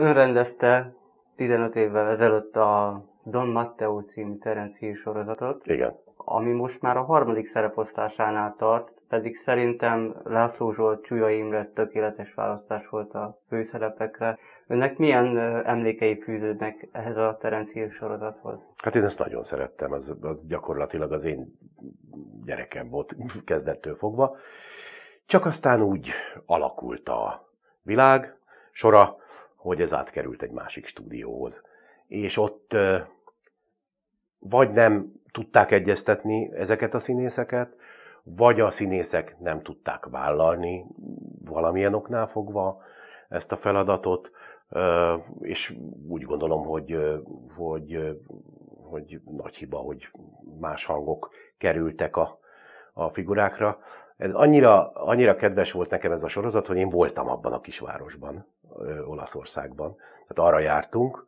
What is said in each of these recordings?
Ő rendezte 15 évvel ezelőtt a Don Matteo című Terence Hill sorozatot. Igen. Ami most már a harmadik szereposztásánál tart, pedig szerintem László Zsolt Csúlya Imre tökéletes választás volt a főszerepekre. Önnek milyen emlékei fűződnek ehhez a Terence Hill sorozathoz? Hát én ezt nagyon szerettem, az, az gyakorlatilag az én gyerekem volt kezdettől fogva. Csak aztán úgy alakult a világ sora, hogy ez átkerült egy másik stúdióhoz. És ott vagy nem tudták egyeztetni ezeket a színészeket, vagy a színészek nem tudták vállalni valamilyen oknál fogva ezt a feladatot, és úgy gondolom, hogy, hogy, hogy nagy hiba, hogy más hangok kerültek a, a figurákra. Ez annyira, annyira kedves volt nekem ez a sorozat, hogy én voltam abban a kisvárosban, Olaszországban. Tehát arra jártunk,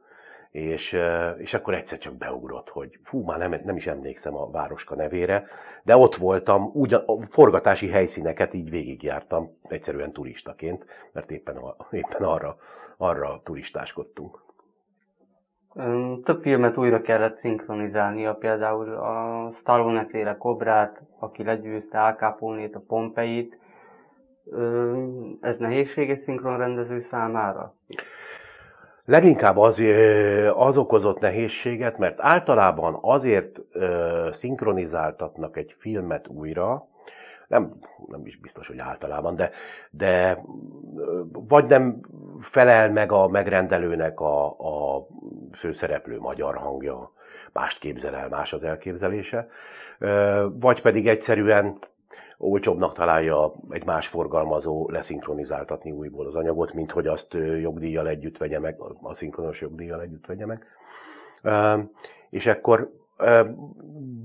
és, és akkor egyszer csak beugrott, hogy fú, már nem, nem is emlékszem a városka nevére, de ott voltam, úgy a forgatási helyszíneket így végigjártam, egyszerűen turistaként, mert éppen, a, éppen arra, arra turistáskodtunk. Több filmet újra kellett szinkronizálnia, például a Stallone féle Kobrát, aki legyőzte Al capone a Pompeit. Ez nehézség egy szinkronrendező számára? Leginkább az, az okozott nehézséget, mert általában azért szinkronizáltatnak egy filmet újra, nem, nem is biztos, hogy általában, de, de vagy nem felel meg a megrendelőnek a, a főszereplő magyar hangja, mást képzel el, más az elképzelése, vagy pedig egyszerűen olcsóbbnak találja egy más forgalmazó leszinkronizáltatni újból az anyagot, mint hogy azt jogdíjjal együtt vegye meg, a szinkronos jogdíjjal együtt vegye meg. És akkor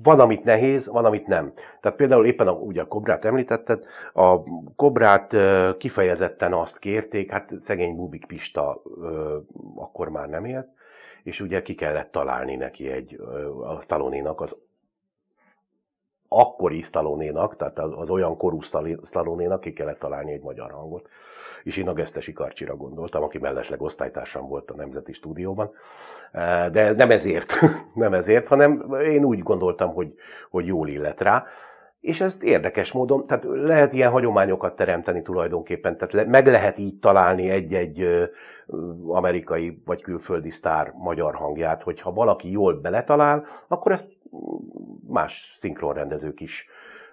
van, amit nehéz, van, amit nem. Tehát például éppen a, ugye a kobrát említetted, a kobrát kifejezetten azt kérték, hát szegény Bubik Pista akkor már nem élt, és ugye ki kellett találni neki egy, a Stallone-nak az akkori Stallone-nak, tehát az olyan korú Stallone-nak ki kellett találni egy magyar hangot, és én a Gesztesi Karcsira gondoltam, aki mellesleg osztálytársam volt a Nemzeti Stúdióban, de nem ezért, nem ezért, hanem én úgy gondoltam, hogy, hogy jól illet rá, és ezt érdekes módon, tehát lehet ilyen hagyományokat teremteni tulajdonképpen, tehát le, meg lehet így találni egy-egy amerikai vagy külföldi sztár magyar hangját, hogyha valaki jól beletalál, akkor ezt más szinkronrendezők is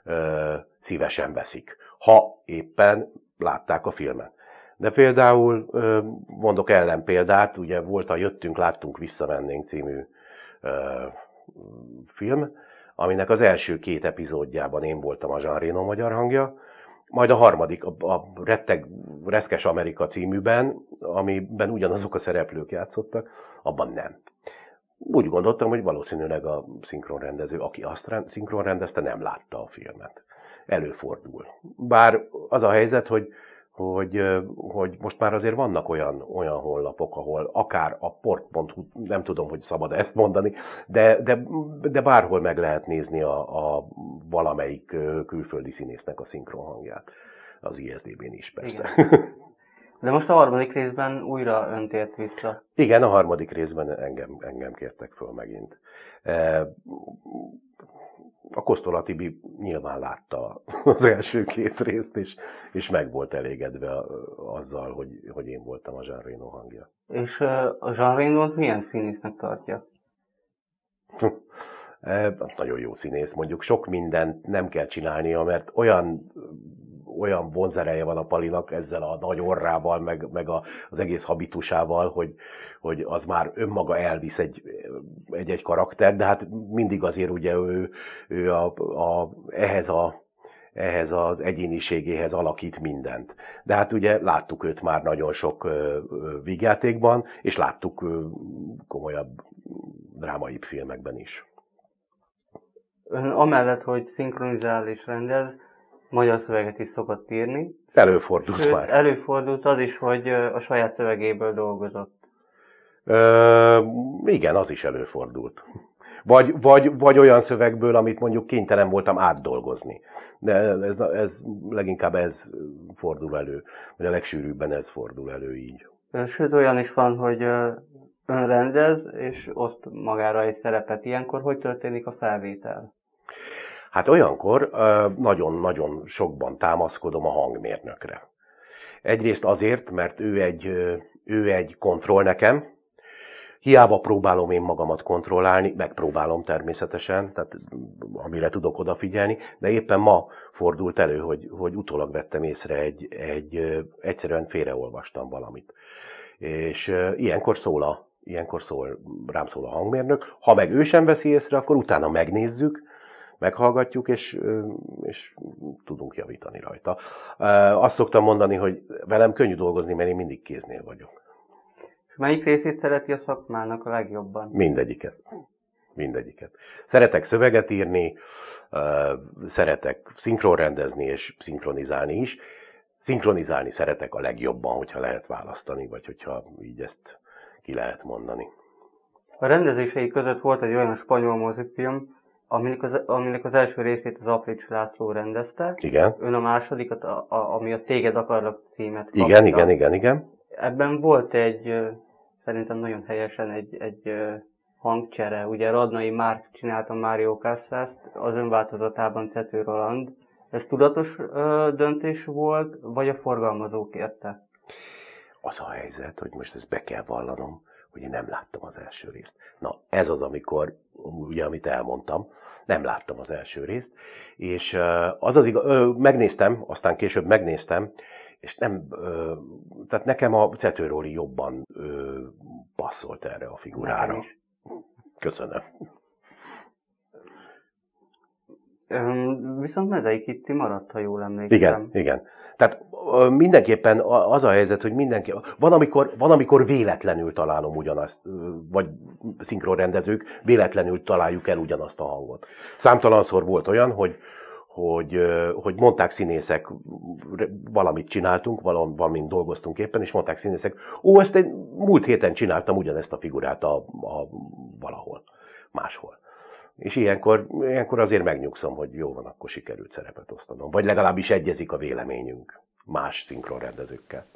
ö, szívesen veszik, ha éppen látták a filmet. De például mondok példát, ugye volt a Jöttünk, Láttunk, Visszamennénk című ö, film, aminek az első két epizódjában én voltam a Jean Reno magyar hangja, majd a harmadik, a, a Retteg Reszkes Amerika címűben, amiben ugyanazok a szereplők játszottak, abban nem. Úgy gondoltam, hogy valószínűleg a szinkronrendező, aki azt rend, szinkronrendezte, nem látta a filmet. Előfordul. Bár az a helyzet, hogy hogy, hogy most már azért vannak olyan, olyan honlapok, ahol akár a port.hu, nem tudom, hogy szabad -e ezt mondani, de, de, de bárhol meg lehet nézni a, a valamelyik külföldi színésznek a szinkronhangját Az ISDB-n is persze. Igen. De most a harmadik részben újra öntért vissza. Igen, a harmadik részben engem, engem kértek föl megint. E, a Kosztola Tibi nyilván látta az első két részt, és, és meg volt elégedve azzal, hogy, hogy én voltam a Jean Reno hangja. És a Jean Reno-t milyen színésznek tartja? Eh, hát nagyon jó színész, mondjuk sok mindent nem kell csinálnia, mert olyan olyan vonzereje van a Palinak ezzel a nagy orrával, meg, meg a, az egész habitusával, hogy, hogy az már önmaga elvisz egy, egy, egy karakter, de hát mindig azért ugye ő, ő a, a, ehhez a ehhez az egyéniségéhez alakít mindent. De hát ugye láttuk őt már nagyon sok vígjátékban, és láttuk komolyabb drámaibb filmekben is amellett, hogy szinkronizál és rendez, magyar szöveget is szokott írni. Előfordult Sőt, már. Előfordult az is, hogy a saját szövegéből dolgozott. Ö, igen, az is előfordult. Vagy, vagy, vagy olyan szövegből, amit mondjuk kénytelen voltam átdolgozni. De ez, ez leginkább ez fordul elő, vagy a legsűrűbben ez fordul elő így. Sőt, olyan is van, hogy önrendez, és oszt magára egy szerepet. Ilyenkor hogy történik a felvétel? Hát olyankor nagyon-nagyon sokban támaszkodom a hangmérnökre. Egyrészt azért, mert ő egy, ő egy kontroll nekem, Hiába próbálom én magamat kontrollálni, megpróbálom természetesen, tehát amire tudok odafigyelni, de éppen ma fordult elő, hogy, hogy utólag vettem észre egy, egy egyszerűen félreolvastam valamit. És ilyenkor szól a, ilyenkor szól, rám szól a hangmérnök. Ha meg ő sem veszi észre, akkor utána megnézzük, meghallgatjuk, és, és tudunk javítani rajta. Azt szoktam mondani, hogy velem könnyű dolgozni, mert én mindig kéznél vagyok. Melyik részét szereti a szakmának a legjobban? Mindegyiket. Mindegyiket. Szeretek szöveget írni, szeretek szinkronrendezni és szinkronizálni is. Szinkronizálni szeretek a legjobban, hogyha lehet választani, vagy hogyha így ezt ki lehet mondani. A rendezései között volt egy olyan spanyol mozifilm, Aminek az, aminek az első részét az Aprics László rendezte. Igen. Ön a másodikat, a, a, ami a Téged akarlak címet kapta. Igen, igen, igen, igen. Ebben volt egy, szerintem nagyon helyesen egy, egy hangcsere. Ugye Radnai Márk csinálta Mário Kasszászt, az önváltozatában Cető Roland. Ez tudatos ö, döntés volt, vagy a forgalmazók érte? Az a helyzet, hogy most ezt be kell vallanom, hogy én nem láttam az első részt. Na, ez az, amikor, ugye, amit elmondtam, nem láttam az első részt, és az az igaz, megnéztem, aztán később megnéztem, és nem, tehát nekem a Cetőróli jobban passzolt erre a figurára. Köszönöm. Viszont mezeik itt maradt, ha jól emlékszem. Igen, igen. Tehát mindenképpen az a helyzet, hogy mindenki... Van amikor, van, amikor véletlenül találom ugyanazt, vagy szinkronrendezők véletlenül találjuk el ugyanazt a hangot. Számtalanszor volt olyan, hogy hogy, hogy mondták színészek, valamit csináltunk, valamint dolgoztunk éppen, és mondták színészek, ó, ezt egy múlt héten csináltam ugyanezt a figurát a, a valahol, máshol és ilyenkor, ilyenkor azért megnyugszom, hogy jó van, akkor sikerült szerepet osztanom. Vagy legalábbis egyezik a véleményünk más szinkronrendezőkkel.